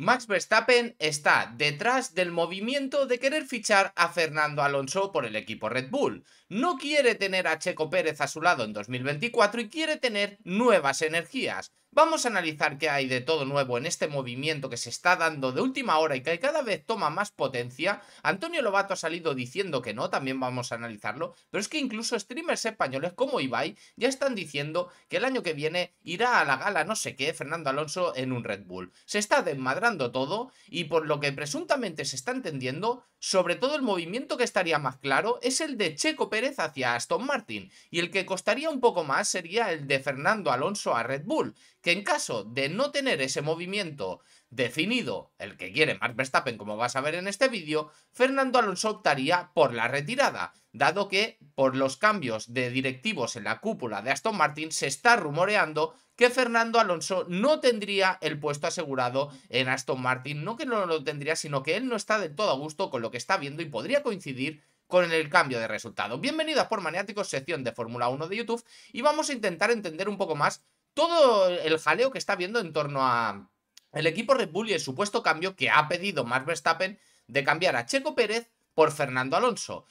Max Verstappen está detrás del movimiento de querer fichar a Fernando Alonso por el equipo Red Bull. No quiere tener a Checo Pérez a su lado en 2024 y quiere tener nuevas energías. Vamos a analizar qué hay de todo nuevo en este movimiento que se está dando de última hora y que cada vez toma más potencia. Antonio Lobato ha salido diciendo que no, también vamos a analizarlo, pero es que incluso streamers españoles como Ibai ya están diciendo que el año que viene irá a la gala no sé qué Fernando Alonso en un Red Bull. Se está desmadrando todo y por lo que presuntamente se está entendiendo, sobre todo el movimiento que estaría más claro es el de Checo Pérez hacia Aston Martin y el que costaría un poco más sería el de Fernando Alonso a Red Bull que en caso de no tener ese movimiento definido, el que quiere Mark Verstappen, como vas a ver en este vídeo, Fernando Alonso optaría por la retirada, dado que por los cambios de directivos en la cúpula de Aston Martin se está rumoreando que Fernando Alonso no tendría el puesto asegurado en Aston Martin, no que no lo tendría, sino que él no está de todo a gusto con lo que está viendo y podría coincidir con el cambio de resultado. bienvenidos Por Maniáticos, sección de Fórmula 1 de YouTube, y vamos a intentar entender un poco más todo el jaleo que está viendo en torno a el equipo Red Bull y el supuesto cambio que ha pedido Max Verstappen de cambiar a Checo Pérez por Fernando Alonso.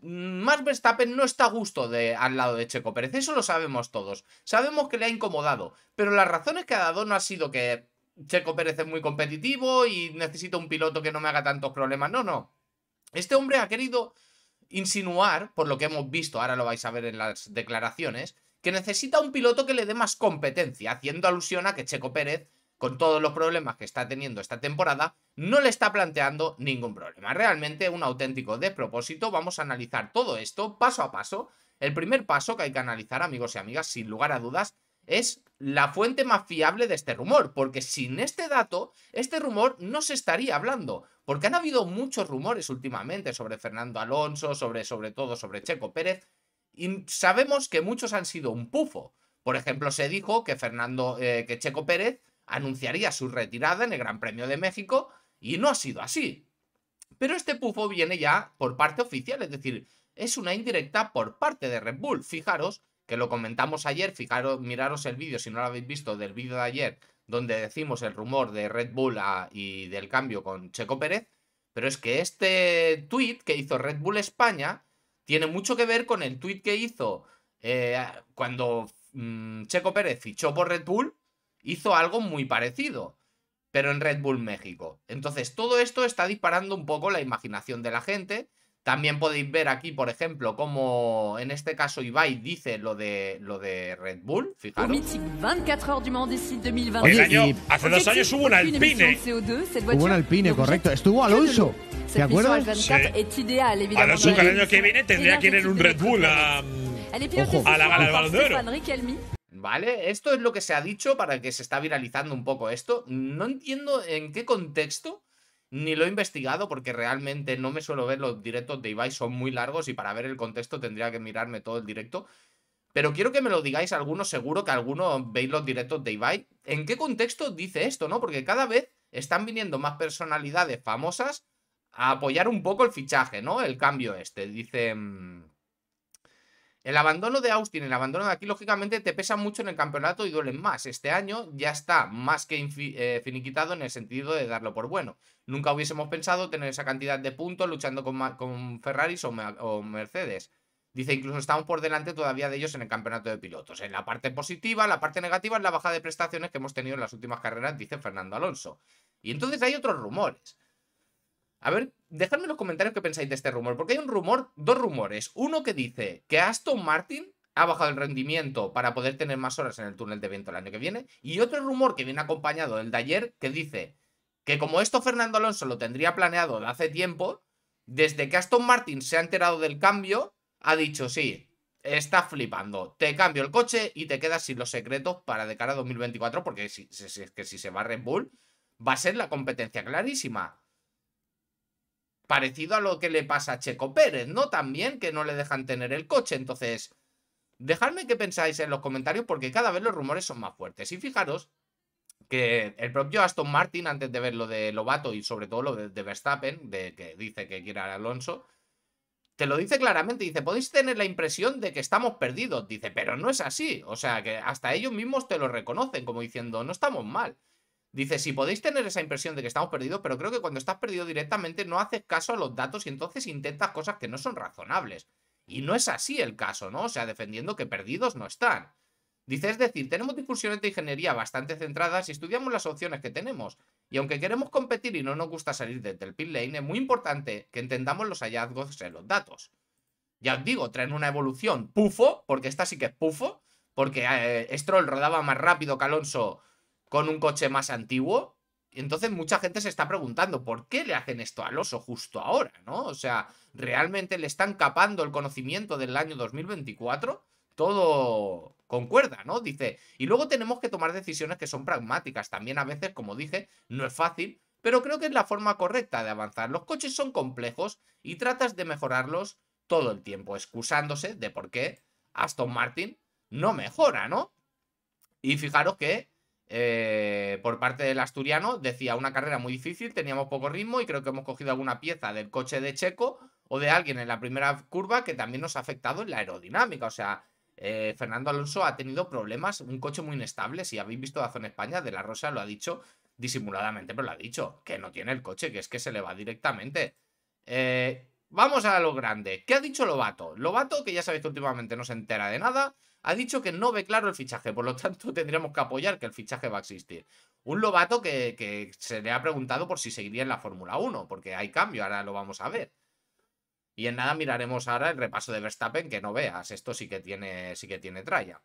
Mm, Max Verstappen no está a gusto de, al lado de Checo Pérez, eso lo sabemos todos. Sabemos que le ha incomodado, pero las razones que ha dado no ha sido que Checo Pérez es muy competitivo y necesito un piloto que no me haga tantos problemas. No, no. Este hombre ha querido insinuar, por lo que hemos visto, ahora lo vais a ver en las declaraciones, que necesita un piloto que le dé más competencia, haciendo alusión a que Checo Pérez, con todos los problemas que está teniendo esta temporada, no le está planteando ningún problema. Realmente un auténtico despropósito. Vamos a analizar todo esto paso a paso. El primer paso que hay que analizar, amigos y amigas, sin lugar a dudas, es la fuente más fiable de este rumor, porque sin este dato, este rumor no se estaría hablando, porque han habido muchos rumores últimamente sobre Fernando Alonso, sobre sobre todo sobre Checo Pérez, y sabemos que muchos han sido un pufo. Por ejemplo, se dijo que Fernando, eh, que Checo Pérez anunciaría su retirada en el Gran Premio de México y no ha sido así. Pero este pufo viene ya por parte oficial, es decir, es una indirecta por parte de Red Bull. Fijaros que lo comentamos ayer, fijaros, miraros el vídeo si no lo habéis visto del vídeo de ayer donde decimos el rumor de Red Bull y del cambio con Checo Pérez, pero es que este tweet que hizo Red Bull España tiene mucho que ver con el tuit que hizo eh, cuando mm, Checo Pérez fichó por Red Bull, hizo algo muy parecido, pero en Red Bull México. Entonces, todo esto está disparando un poco la imaginación de la gente también podéis ver aquí, por ejemplo, como en este caso Ibai dice lo de, lo de Red Bull. Fijaros. hace dos años hubo un Alpine. Hubo un Alpine, correcto. Estuvo Alonso. ¿Te acuerdas? Sí. Alonso, el año que viene tendría que ir en un Red Bull a, la gala de ¿Vale? Esto es lo que se ha dicho para que se está viralizando un poco esto. No entiendo en qué contexto ni lo he investigado porque realmente no me suelo ver los directos de Ibai, son muy largos y para ver el contexto tendría que mirarme todo el directo. Pero quiero que me lo digáis algunos, seguro que algunos veis los directos de Ibai. ¿En qué contexto dice esto, no? Porque cada vez están viniendo más personalidades famosas a apoyar un poco el fichaje, ¿no? El cambio este. Dice... Mm, el abandono de Austin, el abandono de aquí, lógicamente te pesa mucho en el campeonato y duelen más. Este año ya está más que eh, finiquitado en el sentido de darlo por bueno. Nunca hubiésemos pensado tener esa cantidad de puntos luchando con, Ferraris o, o Mercedes. Dice, incluso estamos por delante todavía de ellos en el campeonato de pilotos. En la parte positiva, la parte negativa es la baja de prestaciones que hemos tenido en las últimas carreras, dice Fernando Alonso. Y entonces hay otros rumores. A ver, dejadme en los comentarios qué pensáis de este rumor, porque hay un rumor, dos rumores. Uno que dice que Aston Martin ha bajado el rendimiento para poder tener más horas en el túnel de viento el año que viene. Y otro rumor que viene acompañado del de ayer que dice que como esto Fernando Alonso lo tendría planeado de hace tiempo, desde que Aston Martin se ha enterado del cambio, ha dicho, sí, está flipando, te cambio el coche y te quedas sin los secretos para de cara a 2024, porque si, que si se va Red Bull, va a ser la competencia clarísima. Parecido a lo que le pasa a Checo Pérez, ¿no? También que no le dejan tener el coche. Entonces, dejadme que pensáis en los comentarios porque cada vez los rumores son más fuertes. Y fijaros que el propio Aston Martin, antes de ver lo de Lobato y sobre todo lo de, Verstappen, de que dice que quiere a Alonso, te lo dice claramente, dice, podéis tener la impresión de que estamos perdidos, dice, pero no es así, o sea, que hasta ellos mismos te lo reconocen como diciendo, no estamos mal. Dice, si podéis tener esa impresión de que estamos perdidos, pero creo que cuando estás perdido directamente no haces caso a los datos y entonces intentas cosas que no son razonables. Y no es así el caso, ¿no? O sea, defendiendo que perdidos no están. Dice, es decir, tenemos discusiones de ingeniería bastante centradas y estudiamos las opciones que tenemos. Y aunque queremos competir y no nos gusta salir desde el lane, es muy importante que entendamos los hallazgos en los datos. Ya os digo, traen una evolución pufo, porque esta sí que es pufo, porque eh, Stroll rodaba más rápido que Alonso con un coche más antiguo. Entonces mucha gente se está preguntando, ¿por qué le hacen esto al oso justo ahora? ¿No? O sea, ¿realmente le están capando el conocimiento del año 2024? Todo concuerda, ¿no? Dice, y luego tenemos que tomar decisiones que son pragmáticas. También a veces, como dije, no es fácil, pero creo que es la forma correcta de avanzar. Los coches son complejos y tratas de mejorarlos todo el tiempo, excusándose de por qué Aston Martin no mejora, ¿no? Y fijaros que eh, por parte del asturiano. Decía, una carrera muy difícil, teníamos poco ritmo y creo que hemos cogido alguna pieza del coche de Checo o de alguien en la primera curva que también nos ha afectado en la aerodinámica. O sea, eh, Fernando Alonso ha tenido problemas, un coche muy inestable. Si habéis visto Zona España, De La Rosa lo ha dicho disimuladamente, pero lo ha dicho, que no tiene el coche, que es que se le va directamente. Eh, Vamos a lo grande. ¿Qué ha dicho Lobato? Lobato, que ya sabéis que últimamente no se entera de nada, ha dicho que no ve claro el fichaje, por lo tanto tendríamos que apoyar que el fichaje va a existir. Un Lobato que, se le ha preguntado por si seguiría en la Fórmula 1, porque hay cambio, ahora lo vamos a ver. Y en nada miraremos ahora el repaso de Verstappen, que no veas, esto sí que tiene, sí que tiene tralla.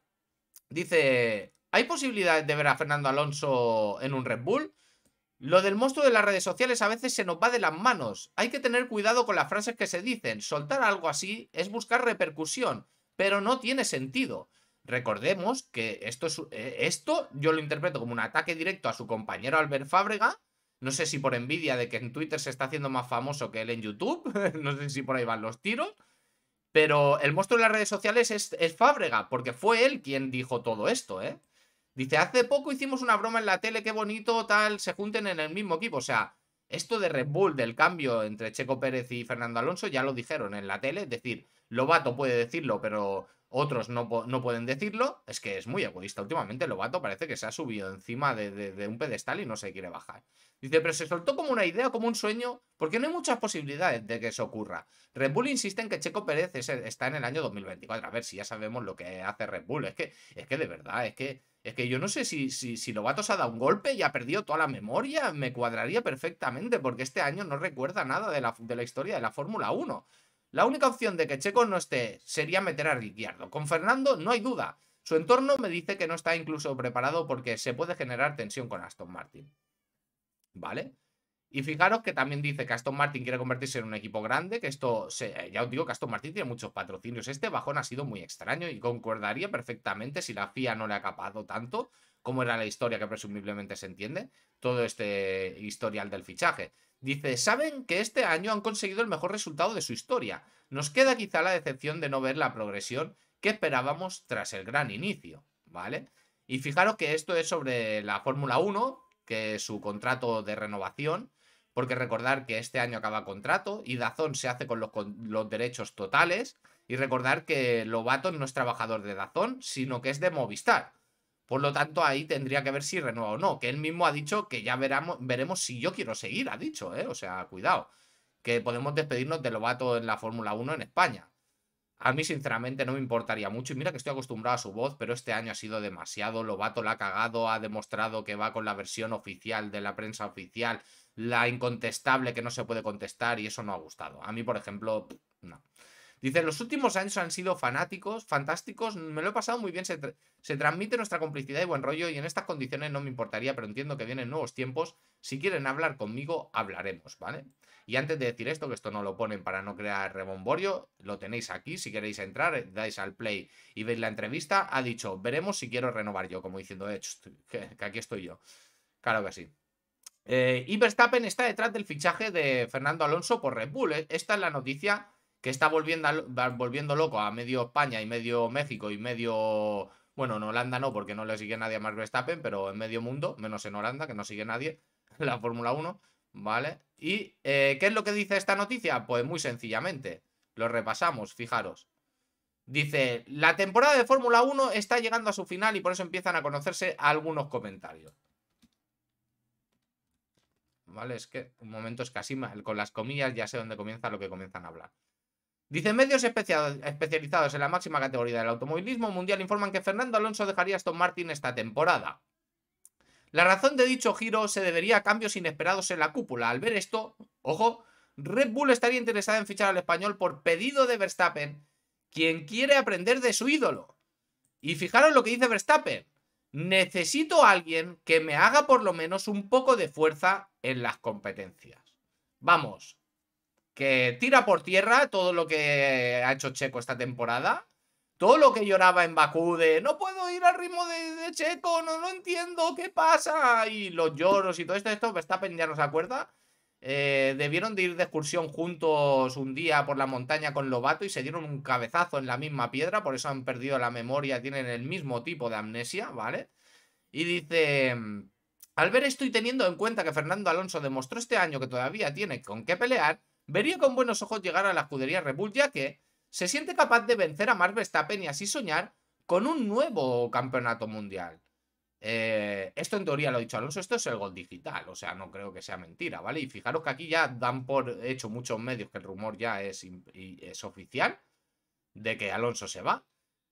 Dice, ¿hay posibilidades de ver a Fernando Alonso en un Red Bull? Lo del monstruo de las redes sociales a veces se nos va de las manos. Hay que tener cuidado con las frases que se dicen. Soltar algo así es buscar repercusión, pero no tiene sentido. Recordemos que esto, eh, esto yo lo interpreto como un ataque directo a su compañero Albert Fábrega. No sé si por envidia de que en Twitter se está haciendo más famoso que él en YouTube. no sé si por ahí van los tiros. Pero el monstruo de las redes sociales es, es Fábrega, porque fue él quien dijo todo esto, ¿eh? Dice, hace poco hicimos una broma en la tele, qué bonito, tal, se junten en el mismo equipo. O sea, esto de Red Bull, del cambio entre Checo Pérez y Fernando Alonso, ya lo dijeron en la tele. Es decir, Lobato puede decirlo, pero otros no, pueden decirlo. Es que es muy egoísta. Últimamente Lobato parece que se ha subido encima de, un pedestal y no se quiere bajar. Dice, pero se soltó como una idea, como un sueño, porque no hay muchas posibilidades de que eso ocurra. Red Bull insiste en que Checo Pérez está en el año 2024. A ver si ya sabemos lo que hace Red Bull. Es que, es que de verdad, es que es que yo no sé si, si, si Lobatos ha dado un golpe y ha perdido toda la memoria. Me cuadraría perfectamente porque este año no recuerda nada de la, historia de la Fórmula 1. La única opción de que Checo no esté sería meter a Ricciardo. Con Fernando no hay duda. Su entorno me dice que no está incluso preparado porque se puede generar tensión con Aston Martin. ¿Vale? Y fijaros que también dice que Aston Martin quiere convertirse en un equipo grande, que esto, se, eh, ya os digo que Aston Martin tiene muchos patrocinios. Este bajón ha sido muy extraño y concordaría perfectamente si la FIA no le ha capado tanto, como era la historia que presumiblemente se entiende, todo este historial del fichaje. Dice, saben que este año han conseguido el mejor resultado de su historia. Nos queda quizá la decepción de no ver la progresión que esperábamos tras el gran inicio, ¿vale? Y fijaros que esto es sobre la Fórmula 1, que su contrato de renovación porque recordar que este año acaba contrato y Dazón se hace con los, derechos totales y recordar que Lobato no es trabajador de Dazón, sino que es de Movistar. Por lo tanto, ahí tendría que ver si renueva o no. Que él mismo ha dicho que ya veremos si yo quiero seguir, ha dicho, ¿eh? O sea, cuidado. Que podemos despedirnos de Lobato en la Fórmula 1 en España. A mí, sinceramente, no me importaría mucho. Y mira que estoy acostumbrado a su voz, pero este año ha sido demasiado. Lobato la ha cagado, ha demostrado que va con la versión oficial de la prensa oficial, la incontestable que no se puede contestar, y eso no ha gustado. A mí, por ejemplo, no. Dice, los últimos años han sido fanáticos, fantásticos, me lo he pasado muy bien, se, se, transmite nuestra complicidad y buen rollo y en estas condiciones no me importaría, pero entiendo que vienen nuevos tiempos, si quieren hablar conmigo, hablaremos, ¿vale? Y antes de decir esto, que esto no lo ponen para no mm. crear rebomborio, lo tenéis aquí, si queréis entrar, eh, dais al play y veis la entrevista, ha dicho, veremos si quiero renovar yo, como diciendo, eh, que, que aquí estoy yo. Claro que sí. y eh, Verstappen está detrás del fichaje de Fernando Alonso por Red Bull. Eh. Esta es la noticia que está volviendo, loco a medio España y medio México y medio... Bueno, en Holanda no, porque no le sigue nadie a Max Verstappen, pero en medio mundo, menos en Holanda, que no sigue nadie, la Fórmula 1. ¿Vale? ¿Y eh, qué es lo que dice esta noticia? Pues muy sencillamente, lo repasamos, fijaros. Dice, la temporada de Fórmula 1 está llegando a su final y por eso empiezan a conocerse algunos comentarios. ¿Vale? Es que un momento es casi mal. con las comillas ya sé dónde comienza lo que comienzan a hablar. Dice, medios especializados en la máxima categoría del automovilismo mundial informan que Fernando Alonso dejaría Aston Martin esta temporada. La razón de dicho giro se debería a cambios inesperados en la cúpula. Al ver esto, ojo, Red Bull estaría interesada en fichar al español por pedido de Verstappen, quien quiere aprender de su ídolo. Y fijaros lo que dice Verstappen. Necesito a alguien que me haga por lo menos un poco de fuerza en las competencias. Vamos, que tira por tierra todo lo que ha hecho Checo esta temporada todo lo que lloraba en Bakú de no puedo ir al ritmo de, Checo, no lo entiendo, ¿qué pasa? Y los lloros y todo esto, esto Verstappen ya no se acuerda. Eh, debieron de ir de excursión juntos un día por la montaña con Lobato y se dieron un cabezazo en la misma piedra, por eso han perdido la memoria, tienen el mismo tipo de amnesia, ¿vale? Y dice, mm, al ver esto y teniendo en cuenta que Fernando Alonso demostró este año que todavía tiene con qué pelear, vería con buenos ojos llegar a la escudería República que se siente capaz de vencer a Max Verstappen y así soñar con un nuevo campeonato mundial. Eh, esto en teoría lo ha dicho Alonso, esto es el gol digital, o sea, no creo que sea mentira, ¿vale? Y fijaros que aquí ya dan por hecho muchos medios que el rumor ya es, es oficial de que Alonso se va.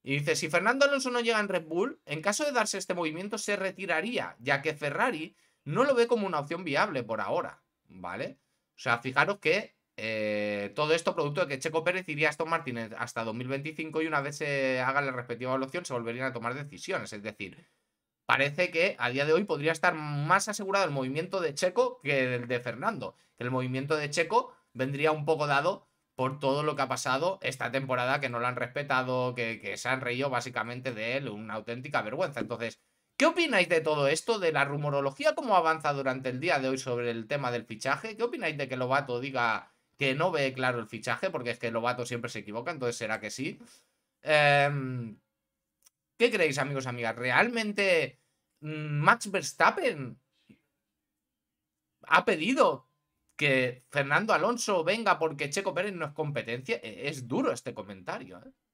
Y dice, si Fernando Alonso no llega en Red Bull, en caso de darse este movimiento se retiraría, ya que Ferrari no lo ve como una opción viable por ahora, ¿vale? O sea, fijaros que eh, todo esto producto de que Checo Pérez iría a Aston Martin hasta 2025 y una vez se haga la respectiva evaluación se volverían a tomar decisiones. Es decir, parece que a día de hoy podría estar más asegurado el movimiento de Checo que el de Fernando. El movimiento de Checo vendría un poco dado por todo lo que ha pasado esta temporada, que no lo han respetado, que, que se han reído básicamente de él, una auténtica vergüenza. Entonces, ¿Qué opináis de todo esto, de la rumorología, cómo avanza durante el día de hoy sobre el tema del fichaje? ¿Qué opináis de que Lobato diga que no ve claro el fichaje, porque es que Lobato siempre se equivoca, entonces será que sí. Em, ¿Qué creéis, amigos, amigas? ¿Realmente mm, Max Verstappen ha pedido que Fernando Alonso venga porque Checo Pérez no es competencia? E, es duro este comentario, ¿eh?